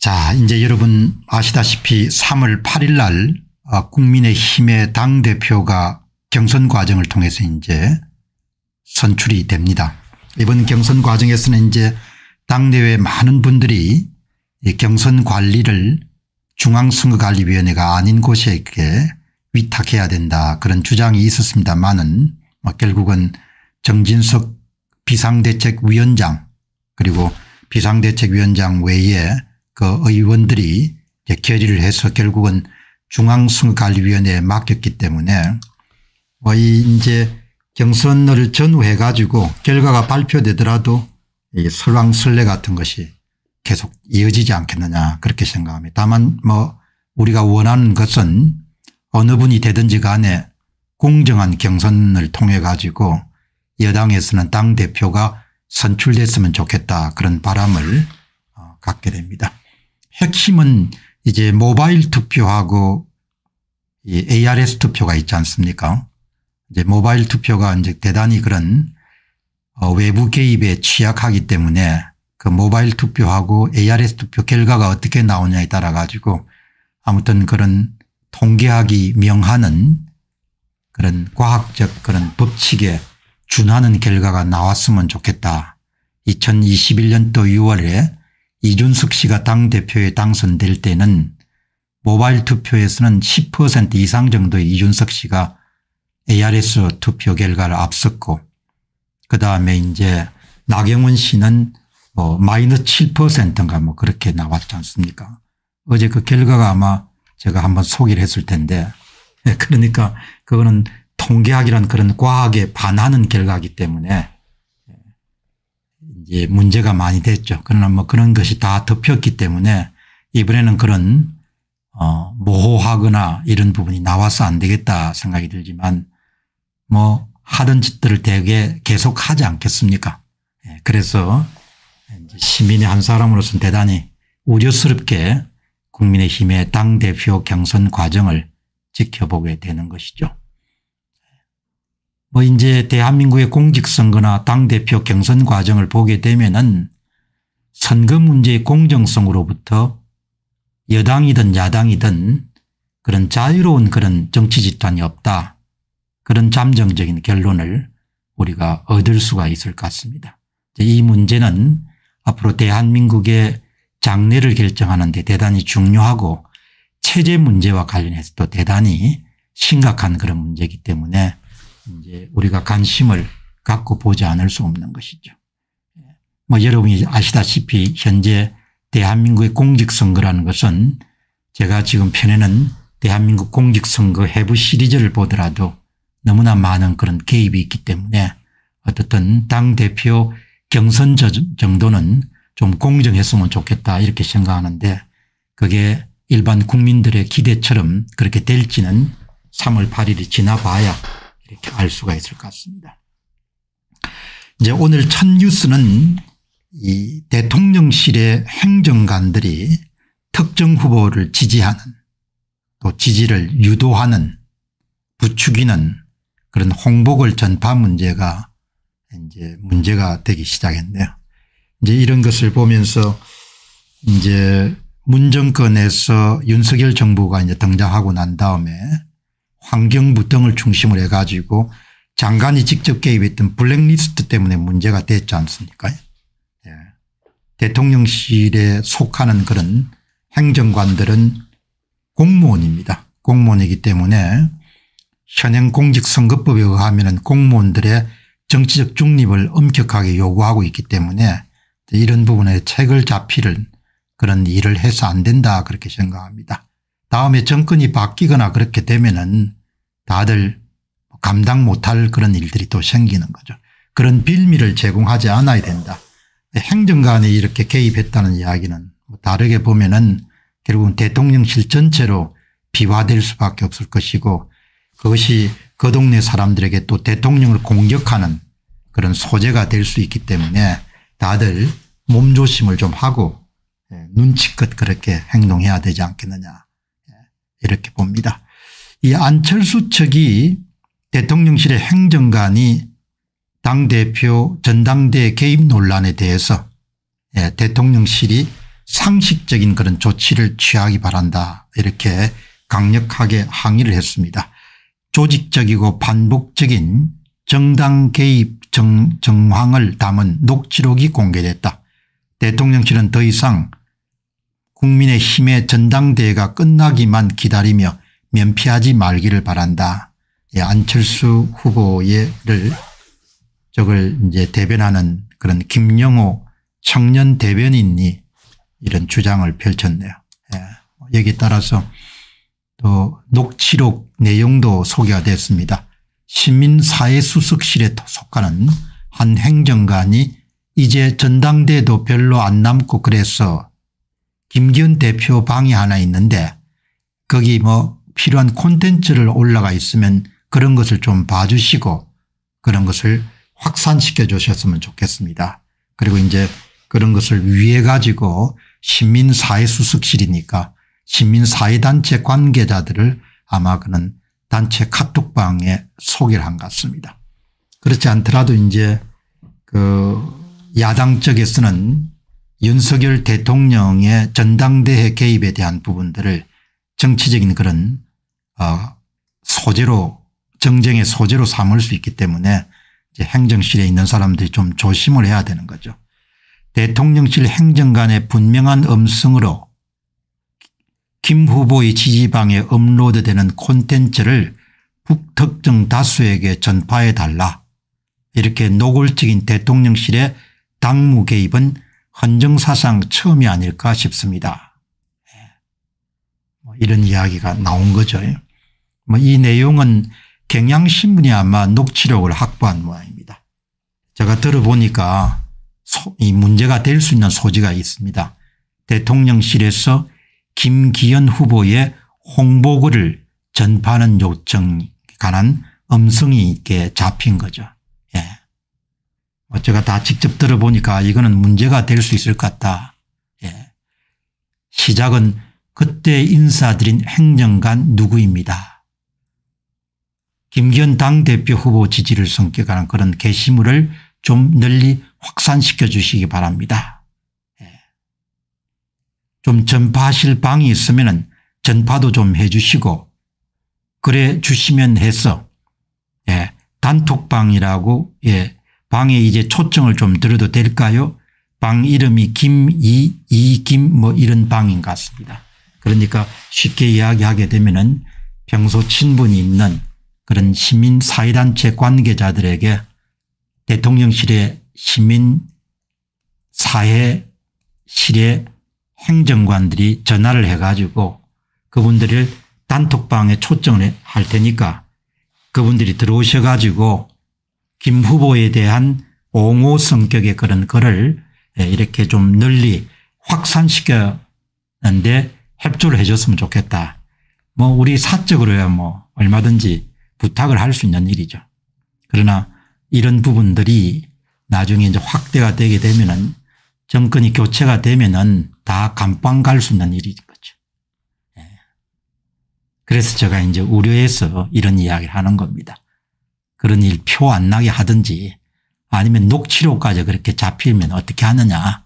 자 이제 여러분 아시다시피 3월 8일 날 아, 국민의힘의 당대표가 경선 과정을 통해서 이제 선출이 됩니다. 이번 경선 과정에서는 이제 당내외 많은 분들이 경선 관리를 중앙선거관리위원회가 아닌 곳에 위탁해야 된다 그런 주장이 있었습니다만은 뭐 결국은 정진석 비상대책위원장 그리고 비상대책위원장 외에 그 의원들이 결의를 해서 결국은 중앙선거관리위원회에 맡겼기 때문에 뭐 이 이제 경선을 전후해 가지고 결과가 발표되더라도 이 설왕설래 같은 것이 계속 이어지지 않겠느냐 그렇게 생각합니다. 다만 뭐 우리가 원하는 것은 어느 분이 되든지 간에 공정한 경선을 통해 가지고 여당에서는 당대표가 선출됐으면 좋겠다 그런 바람을 어, 갖게 됩니다. 핵심은 이제 모바일 투표하고 이 ARS 투표가 있지 않습니까? 이제 모바일 투표가 이제 대단히 그런 어, 외부 개입에 취약하기 때문에 그 모바일 투표하고 ARS 투표 결과가 어떻게 나오냐에 따라 가지고 아무튼 그런 통계학이 명하는 그런 과학적 그런 법칙에 준하는 결과가 나왔으면 좋겠다. 2021년도 6월에 이준석 씨가 당대표에 당선될 때는 모바일 투표에서는 10% 이상 정도의 이준석 씨가 ARS 투표 결과를 앞섰고 그다음에 이제 나경원 씨는 뭐 마이너스 7%인가 뭐 그렇게 나왔지 않습니까 어제 그 결과가 아마 제가 한번 소개를 했을 텐데 예, 그러니까 그거는 통계학이란 그런 과학에 반하는 결과이기 때문에 이제 예, 문제가 많이 됐죠. 그러나 뭐 그런 것이 다 덮였기 때문에 이번에는 그런 어 모호하거나 이런 부분이 나와서 안 되겠다 생각이 들지만 뭐 하던 짓들을 대개 계속 하지 않겠습니까. 예, 그래서 시민의 한 사람으로서는 대단히 우려스럽게 국민의힘의 당대표 경선 과정을 지켜보게 되는 것이죠. 뭐 이제 대한민국의 공직선거나 당대표 경선 과정을 보게 되면은 선거 문제의 공정성으로부터 여당이든 야당이든 그런 자유로운 그런 정치 집단이 없다. 그런 잠정적인 결론을 우리가 얻을 수가 있을 것 같습니다. 이 문제는 앞으로 대한민국의 장래를 결정하는 데 대단히 중요하고 체제 문제와 관련해서도 대단히 심각한 그런 문제이기 때문에 이제 우리가 관심을 갖고 보지 않을 수 없는 것이죠. 뭐 여러분이 아시다시피 현재 대한민국의 공직선거라는 것은 제가 지금 편에는 대한민국 공직선거 해부 시리즈를 보더라도 너무나 많은 그런 개입이 있기 때문에 어떻든 당대표 경선 정도는 좀 공정했으면 좋겠다 이렇게 생각하는데 그게 일반 국민들의 기대처럼 그렇게 될지는 3월 8일이 지나봐야 이렇게 알 수가 있을 것 같습니다. 이제 오늘 첫 뉴스는 이 대통령실의 행정관들이 특정 후보를 지지하는 또 지지를 유도하는 부추기는 그런 홍보글 전파 문제가 이제 문제가 되기 시작했네요. 이제 이런 것을 보면서 이제 문정권에서 윤석열 정부가 이제 등장하고 난 다음에 환경부 등을 중심으로 해가지고 장관이 직접 개입했던 블랙리스트 때문에 문제가 됐지 않습니까? 예. 대통령실에 속하는 그런 행정관들은 공무원입니다. 공무원이기 때문에 현행 공직선거법에 의하면 공무원들의 정치적 중립을 엄격하게 요구하고 있기 때문에 이런 부분에 책을 잡히는 그런 일을 해서 안 된다 그렇게 생각합니다. 다음에 정권이 바뀌거나 그렇게 되면은 다들 감당 못할 그런 일들이 또 생기는 거죠. 그런 빌미를 제공하지 않아야 된다. 행정관이 이렇게 개입했다는 이야기는 뭐 다르게 보면은 결국은 대통령실 전체로 비화될 수밖에 없을 것이고 그것이 그 동네 사람들에게 또 대통령을 공격하는 그런 소재가 될 수 있기 때문에 다들 몸조심을 좀 하고 예, 눈치껏 그렇게 행동해야 되지 않겠느냐 예, 이렇게 봅니다. 이 안철수 측이 대통령실의 행정관이 당대표 전당대 개입 논란에 대해서 예, 대통령실이 상식적인 그런 조치를 취하기 바란다 이렇게 강력하게 항의를 했습니다. 조직적이고 반복적인 정당 개입 정, 정황을 담은 녹취록이 공개됐다. 대통령실은 더 이상 국민의힘의 전당대회가 끝나기만 기다리며 면피하지 말기를 바란다. 예, 안철수 후보를 저걸 이제 대변하는 그런 김영호 청년 대변인이 이런 주장을 펼쳤네요. 예, 뭐 여기 따라서 또 녹취록 내용도 소개가 됐습니다. 시민사회수석실에 속하는 한 행정관이 이제 전당대도 별로 안 남고 그래서 김기현 대표 방이 하나 있는데 거기 뭐 필요한 콘텐츠를 올라가 있으면 그런 것을 좀 봐주시고 그런 것을 확산시켜 주셨으면 좋겠습니다. 그리고 이제 그런 것을 위해 가지고 시민사회수석실이니까 시민사회단체 관계자들을 아마 그는 단체 카톡방에 소개를 한 것 같습니다. 그렇지 않더라도 이제 그 야당 쪽에서는 윤석열 대통령의 전당대회 개입에 대한 부분들을 정치적인 그런 어, 소재로 정쟁의 소재로 삼을 수 있기 때문에 이제 행정실에 있는 사람들이 좀 조심을 해야 되는 거죠. 대통령실 행정관의 분명한 음성으로 김 후보의 지지방에 업로드되는 콘텐츠를 북특정 다수에게 전파해 달라 이렇게 노골적인 대통령실의 당무 개입은 헌정사상 처음이 아닐까 싶습니다. 예. 뭐 이런 이야기가 나온 거죠. 뭐이 내용은 경향신문이 아마 녹취력을 확보한 모양입니다. 제가 들어보니까 이 문제가 될 수 있는 소지가 있습니다. 대통령실에서 김기현 후보의 홍보글을 전파하는 요청에 관한 음성이 있게 잡힌 거죠. 예. 뭐 제가 다 직접 들어보니까 이거는 문제가 될 수 있을 것 같다. 예. 시작은 그때 인사드린 행정관 누구입니다. 김기현 당대표 후보 지지를 성격하는 그런 게시물을 좀 널리 확산시켜 주시기 바랍니다. 예. 좀 전파하실 방이 있으면 전파도 좀 해 주시고 그래 주시면 해서 예, 단톡방이라고 예, 방에 이제 초청을 좀 드려도 될까요? 방 이름이 김이 이김 뭐 이런 방인 것 같습니다. 그러니까 쉽게 이야기하게 되면 평소 친분이 있는 그런 시민사회단체 관계자들에게 대통령실의 시민사회실의 행정관들이 전화를 해가지고 그분들을 단톡방에 초청을 할 테니까 그분들이 들어오셔가지고 김 후보에 대한 옹호 성격의 그런 글을 예, 이렇게 좀 널리 확산시켰는데 협조를 해줬으면 좋겠다. 뭐 우리 사적으로야 뭐 얼마든지 부탁을 할 수 있는 일이죠. 그러나 이런 부분들이 나중에 이제 확대가 되게 되면은 정권이 교체가 되면은 다 감방 갈 수 있는 일인 거죠. 예. 그래서 제가 이제 우려해서 이런 이야기를 하는 겁니다. 그런 일 표 안 나게 하든지 아니면 녹취록까지 그렇게 잡히면 어떻게 하느냐.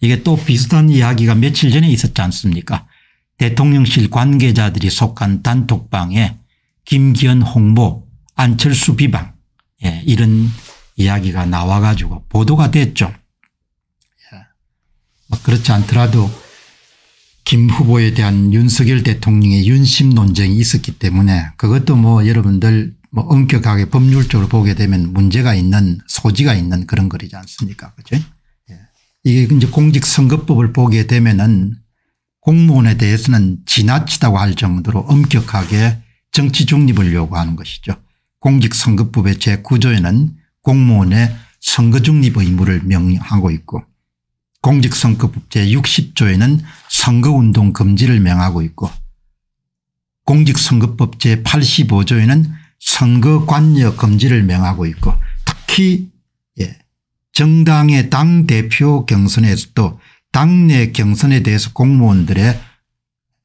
이게 또 비슷한 이야기가 며칠 전에 있었지 않습니까? 대통령실 관계자들이 속한 단톡방에 김기현 홍보, 안철수 비방 예, 이런 이야기가 나와가지고 보도가 됐죠. 예. 뭐 그렇지 않더라도 김 후보에 대한 윤석열 대통령의 윤심 논쟁이 있었기 때문에 그것도 뭐 여러분들 뭐 엄격하게 법률적으로 보게 되면 문제가 있는 소지가 있는 그런 거리지 않습니까 그죠 예. 이게 이제 공직선거법을 보게 되면은 공무원에 대해서는 지나치다고 할 정도로 엄격하게 정치 중립을 요구하는 것이죠. 공직선거법의 제9조에는 공무원의 선거 중립 의무를 명하고 있고 공직선거법 제60조에는 선거운동 금지를 명하고 있고 공직선거법 제85조에는 선거관여 금지를 명하고 있고 특히 예, 정당의 당대표 경선에서도 당내 경선에 대해서 공무원들의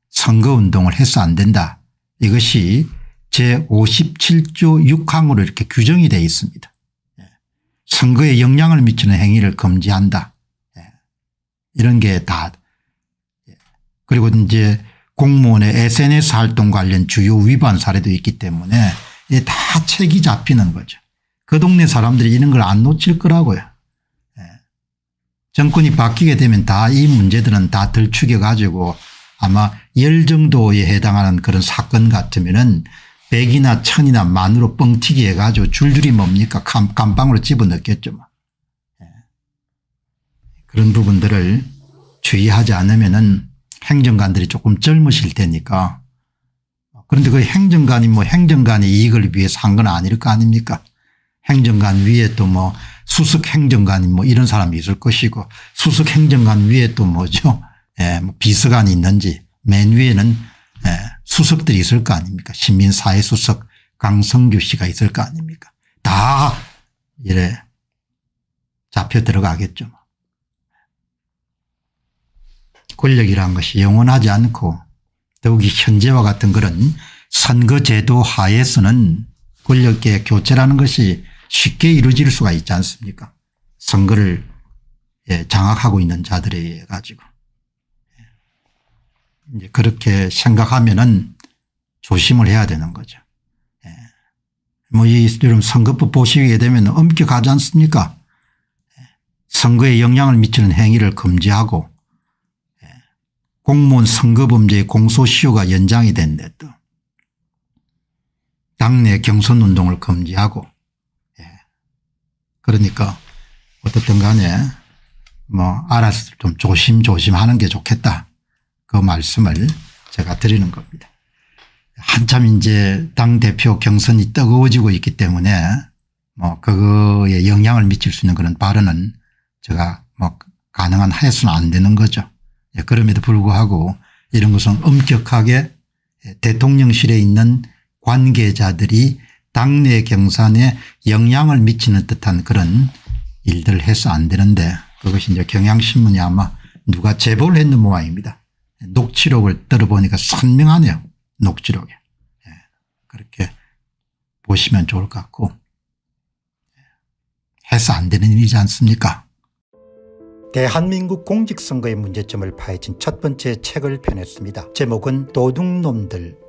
선거운동을 해서 안 된다 이것이 제57조 6항으로 이렇게 규정이 되어 있습니다. 예. 선거에 영향을 미치는 행위를 금지한다. 예. 이런 게 다. 예. 그리고 이제 공무원의 SNS 활동 관련 주요 위반 사례도 있기 때문에 이게 다 책이 잡히는 거죠. 그 동네 사람들이 이런 걸 안 놓칠 거라고요. 정권이 바뀌게 되면 다 이 문제들은 다 들추겨 가지고 아마 열 정도에 해당하는 그런 사건 같으면은 백이나 천이나 만으로 뻥튀기 해가지고 줄줄이 뭡니까 감방으로 집어넣겠죠. 뭐. 예. 그런 부분들을 주의하지 않으면은 행정관들이 조금 젊으실 테니까 그런데 그 행정관이 뭐 행정관이 이익을 위해서 한 건 아닐 거 아닙니까 행정관 위에 또뭐 수석행정관이 뭐 이런 사람이 있을 것이고 수석행정관 위에 또 뭐죠 예, 뭐 비서관이 있는지 맨 위에는 예, 수석들이 있을 거 아닙니까 시민사회수석 강성규 씨가 있을 거 아닙니까 다 이래 잡혀 들어가겠죠. 뭐. 권력이란 것이 영원하지 않고 더욱이 현재와 같은 그런 선거제도 하에서는 권력계 교체라는 것이 쉽게 이루어질 수가 있지 않습니까 선거를 예, 장악하고 있는 자들에 의해 가지고. 이제 그렇게 생각하면은 조심을 해야 되는 거죠. 예. 뭐이 여러분 선거법 보시게 되면 엄격하지 않습니까? 예. 선거에 영향을 미치는 행위를 금지하고 예. 공무원 선거범죄 공소시효가 연장이 된 데도 당내 경선운동을 금지하고 예. 그러니까 어떻든 간에 뭐 알아서 좀 조심조심 하는 게 좋겠다. 그 말씀을 제가 드리는 겁니다. 한참 이제 당대표 경선이 뜨거워지고 있기 때문에 뭐 그거에 영향을 미칠 수 있는 그런 발언은 제가 뭐 가능한 하서는안 되는 거죠. 예, 그럼에도 불구하고 이런 것은 엄격하게 대통령실에 있는 관계자들이 당내 경선에 영향을 미치는 듯한 그런 일들 해서 안 되는데 그것이 이제 경향신문이 아마 누가 제보를 했는 모양입니다. 녹취록을 들어보니까 선명하네요. 녹취록에. 예. 그렇게 보시면 좋을 것 같고 예, 해서 안 되는 일이지 않습니까? 대한민국 공직선거의 문제점을 파헤친 첫 번째 책을 펴냈습니다. 제목은 도둑놈들